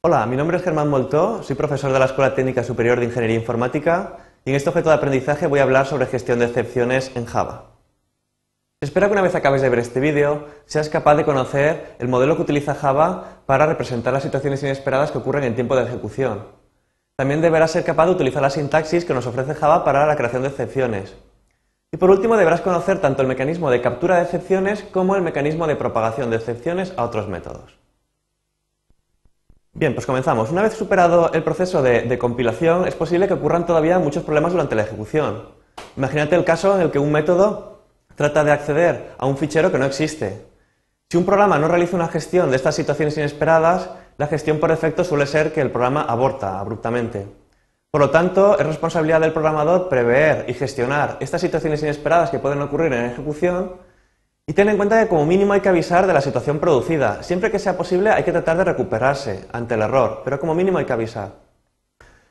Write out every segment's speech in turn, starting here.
Hola, mi nombre es Germán Molto, soy profesor de la Escuela Técnica Superior de Ingeniería Informática y en este objeto de aprendizaje voy a hablar sobre gestión de excepciones en Java. Espero que una vez acabes de ver este vídeo seas capaz de conocer el modelo que utiliza Java para representar las situaciones inesperadas que ocurren en tiempo de ejecución. También deberás ser capaz de utilizar la sintaxis que nos ofrece Java para la creación de excepciones. Y por último deberás conocer tanto el mecanismo de captura de excepciones como el mecanismo de propagación de excepciones a otros métodos. Bien, pues comenzamos. Una vez superado el proceso de, compilación, es posible que ocurran todavía muchos problemas durante la ejecución. Imagínate el caso en el que un método trata de acceder a un fichero que no existe. Si un programa no realiza una gestión de estas situaciones inesperadas, la gestión por defecto suele ser que el programa aborta abruptamente. Por lo tanto, es responsabilidad del programador prever y gestionar estas situaciones inesperadas que pueden ocurrir en la ejecución y ten en cuenta que como mínimo hay que avisar de la situación producida. Siempre que sea posible hay que tratar de recuperarse ante el error, pero como mínimo hay que avisar.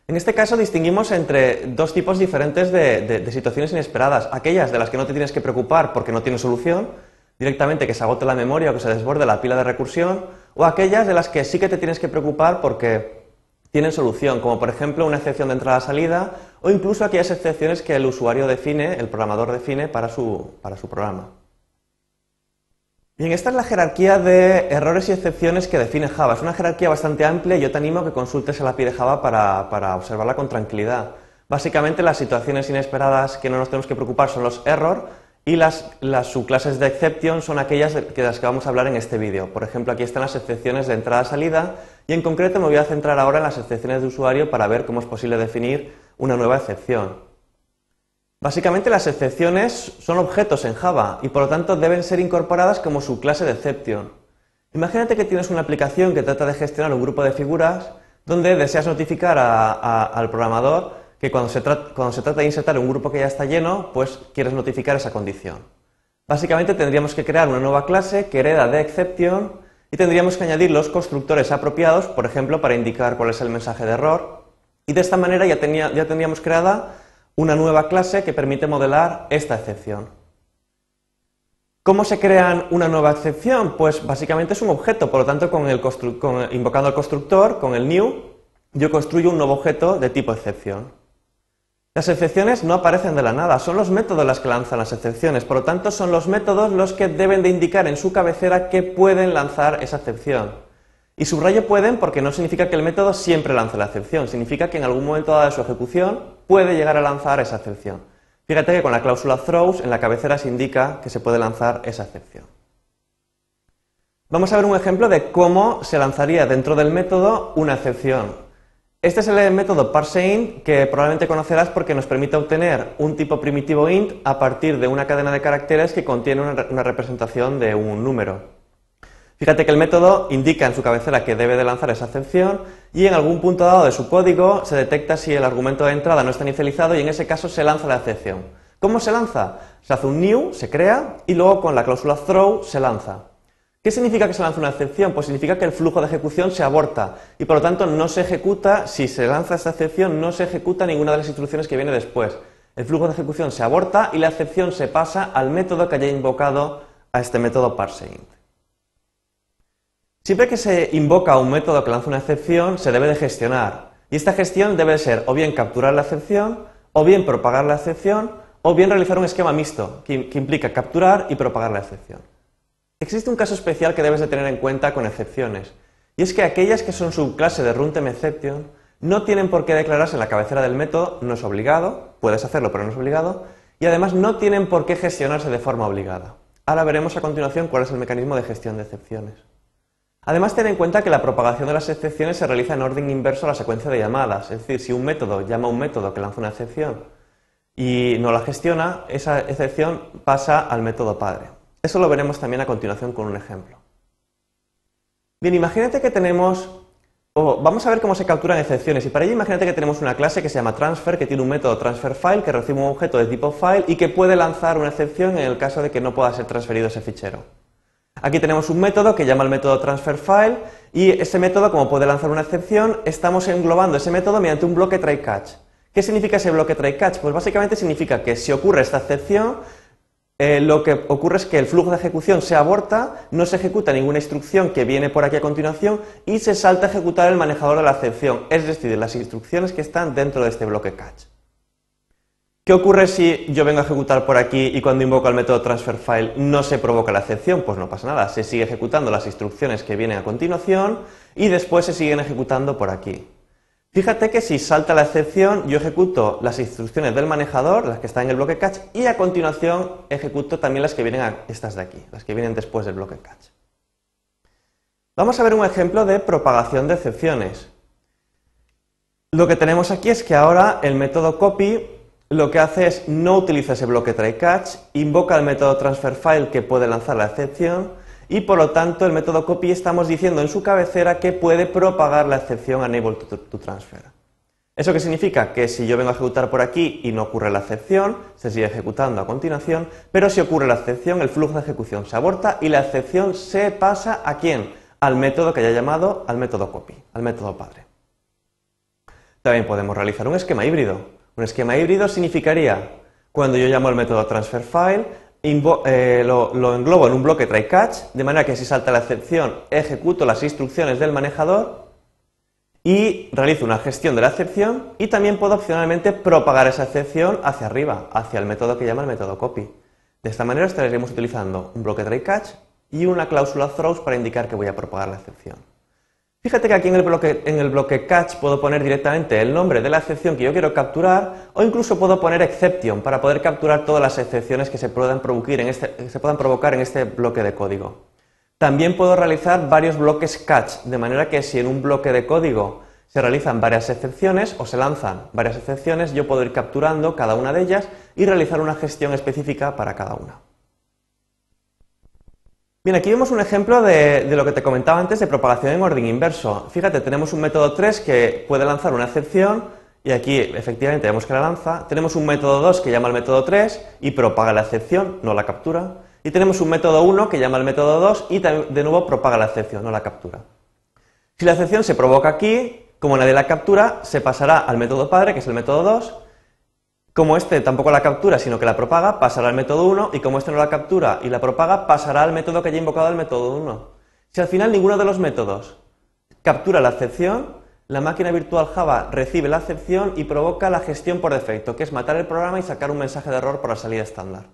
En este caso distinguimos entre dos tipos diferentes de, situaciones inesperadas. Aquellas de las que no te tienes que preocupar porque no tiene solución, directamente que se agote la memoria o que se desborde la pila de recursión, o aquellas de las que sí que te tienes que preocupar porque tienen solución, como por ejemplo una excepción de entrada-salida o incluso aquellas excepciones que el usuario define, el programador define para su programa. Bien, esta es la jerarquía de errores y excepciones que define Java. Es una jerarquía bastante amplia y yo te animo a que consultes a la API de Java para, observarla con tranquilidad. Básicamente las situaciones inesperadas que no nos tenemos que preocupar son los error y las, subclases de exception son aquellas de, las que vamos a hablar en este vídeo. Por ejemplo, aquí están las excepciones de entrada-salida y en concreto me voy a centrar ahora en las excepciones de usuario para ver cómo es posible definir una nueva excepción. Básicamente las excepciones son objetos en Java y por lo tanto deben ser incorporadas como su clase de exception. Imagínate que tienes una aplicación que trata de gestionar un grupo de figuras donde deseas notificar al programador que cuando se, trata de insertar un grupo que ya está lleno, pues quieres notificar esa condición. Básicamente tendríamos que crear una nueva clase que hereda de exception y tendríamos que añadir los constructores apropiados, por ejemplo, para indicar cuál es el mensaje de error. Y de esta manera ya tendríamos creada una nueva clase que permite modelar esta excepción. ¿Cómo se crean una nueva excepción? Pues básicamente es un objeto, por lo tanto, el invocando al constructor, con el new, yo construyo un nuevo objeto de tipo excepción. Las excepciones no aparecen de la nada, son los métodos las que lanzan las excepciones, por lo tanto son los métodos los que deben de indicar en su cabecera que pueden lanzar esa excepción. Y subrayo pueden porque no significa que el método siempre lance la excepción, significa que en algún momento dado de su ejecución puede llegar a lanzar esa excepción. Fíjate que con la cláusula throws en la cabecera se indica que se puede lanzar esa excepción. Vamos a ver un ejemplo de cómo se lanzaría dentro del método una excepción. Este es el método parseInt que probablemente conocerás porque nos permite obtener un tipo primitivo int a partir de una cadena de caracteres que contiene una, representación de un número. Fíjate que el método indica en su cabecera que debe de lanzar esa excepción y en algún punto dado de su código se detecta si el argumento de entrada no está inicializado y en ese caso se lanza la excepción. ¿Cómo se lanza? Se hace un new, se crea y luego con la cláusula throw se lanza. ¿Qué significa que se lanza una excepción? Pues significa que el flujo de ejecución se aborta y por lo tanto no se ejecuta, si se lanza esta excepción no se ejecuta ninguna de las instrucciones que viene después. El flujo de ejecución se aborta y la excepción se pasa al método que haya invocado a este método parseInt. Siempre que se invoca un método que lanza una excepción, se debe de gestionar. Y esta gestión debe ser o bien capturar la excepción, o bien propagar la excepción, o bien realizar un esquema mixto, que, implica capturar y propagar la excepción. Existe un caso especial que debes de tener en cuenta con excepciones, y es que aquellas que son subclase de runtime exception no tienen por qué declararse en la cabecera del método, no es obligado, puedes hacerlo pero no es obligado, y además no tienen por qué gestionarse de forma obligada. Ahora veremos a continuación cuál es el mecanismo de gestión de excepciones. Además, ten en cuenta que la propagación de las excepciones se realiza en orden inverso a la secuencia de llamadas. Es decir, si un método llama a un método que lanza una excepción y no la gestiona, esa excepción pasa al método padre. Eso lo veremos también a continuación con un ejemplo. Bien, imagínate que tenemos, vamos a ver cómo se capturan excepciones y para ello imagínate que tenemos una clase que se llama transfer, que tiene un método transferFile que recibe un objeto de tipo file y que puede lanzar una excepción en el caso de que no pueda ser transferido ese fichero. Aquí tenemos un método que llama el método transfer file y ese método, como puede lanzar una excepción, estamos englobando ese método mediante un bloque try-catch. ¿Qué significa ese bloque try-catch? Pues básicamente significa que si ocurre esta excepción, eh, lo que ocurre es que el flujo de ejecución se aborta, no se ejecuta ninguna instrucción que viene por aquí a continuación y se salta a ejecutar el manejador de la excepción, es decir, las instrucciones que están dentro de este bloque catch. ¿Qué ocurre si yo vengo a ejecutar por aquí y cuando invoco al método transfer file no se provoca la excepción? Pues no pasa nada, se sigue ejecutando las instrucciones que vienen a continuación y después se siguen ejecutando por aquí. Fíjate que si salta la excepción, yo ejecuto las instrucciones del manejador, las que están en el bloque catch, y a continuación ejecuto también las que vienen a estas de aquí, las que vienen después del bloque catch. Vamos a ver un ejemplo de propagación de excepciones. Lo que tenemos aquí es que ahora el método copy lo que hace es no utiliza ese bloque try-catch, invoca el método transfer file que puede lanzar la excepción y por lo tanto el método copy estamos diciendo en su cabecera que puede propagar la excepción enable to, to transfer. ¿Eso qué significa? Que si yo vengo a ejecutar por aquí y no ocurre la excepción, se sigue ejecutando a continuación, pero si ocurre la excepción, el flujo de ejecución se aborta y la excepción se pasa a quién? Al método que haya llamado al método copy, al método padre. También podemos realizar un esquema híbrido. Un esquema híbrido significaría, cuando yo llamo el método transfer file, eh, lo, englobo en un bloque try catch, de manera que si salta la excepción, ejecuto las instrucciones del manejador y realizo una gestión de la excepción y también puedo opcionalmente propagar esa excepción hacia arriba, hacia el método que llama el método copy. De esta manera estaríamos utilizando un bloque try catch y una cláusula throws para indicar que voy a propagar la excepción. Fíjate que aquí en el, bloque, en catch puedo poner directamente el nombre de la excepción que yo quiero capturar o incluso puedo poner exception para poder capturar todas las excepciones que se puedan, este, que se puedan provocar en este bloque de código. También puedo realizar varios bloques catch, de manera que si en un bloque de código se realizan varias excepciones o se lanzan varias excepciones, yo puedo ir capturando cada una de ellas y realizar una gestión específica para cada una. Bien, aquí vemos un ejemplo de, lo que te comentaba antes de propagación en orden inverso. Fíjate, tenemos un método 3 que puede lanzar una excepción y aquí efectivamente vemos que la lanza. Tenemos un método 2 que llama al método 3 y propaga la excepción, no la captura. Y tenemos un método 1 que llama al método 2 y de nuevo propaga la excepción, no la captura. Si la excepción se provoca aquí, como nadie la captura, se pasará al método padre, que es el método 2, como este tampoco la captura, sino que la propaga, pasará al método 1, y como este no la captura y la propaga, pasará al método que haya invocado al método 1. Si al final ninguno de los métodos captura la excepción, la máquina virtual Java recibe la excepción y provoca la gestión por defecto, que es matar el programa y sacar un mensaje de error por la salida estándar.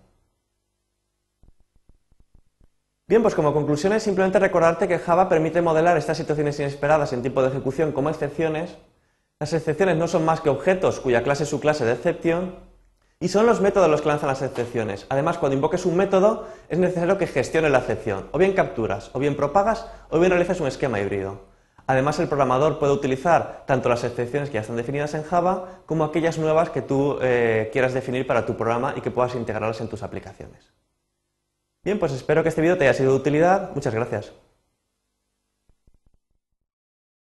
Bien, pues como es simplemente recordarte que Java permite modelar estas situaciones inesperadas en tipo de ejecución como excepciones las excepciones no son más que objetos cuya clase es su clase de excepción y son los métodos los que lanzan las excepciones. Además, cuando invoques un método es necesario que gestione la excepción. O bien capturas, o bien propagas, o bien realizas un esquema híbrido. Además, el programador puede utilizar tanto las excepciones que ya están definidas en Java como aquellas nuevas que tú eh, quieras definir para tu programa y que puedas integrarlas en tus aplicaciones. Bien, pues espero que este vídeo te haya sido de utilidad. Muchas gracias.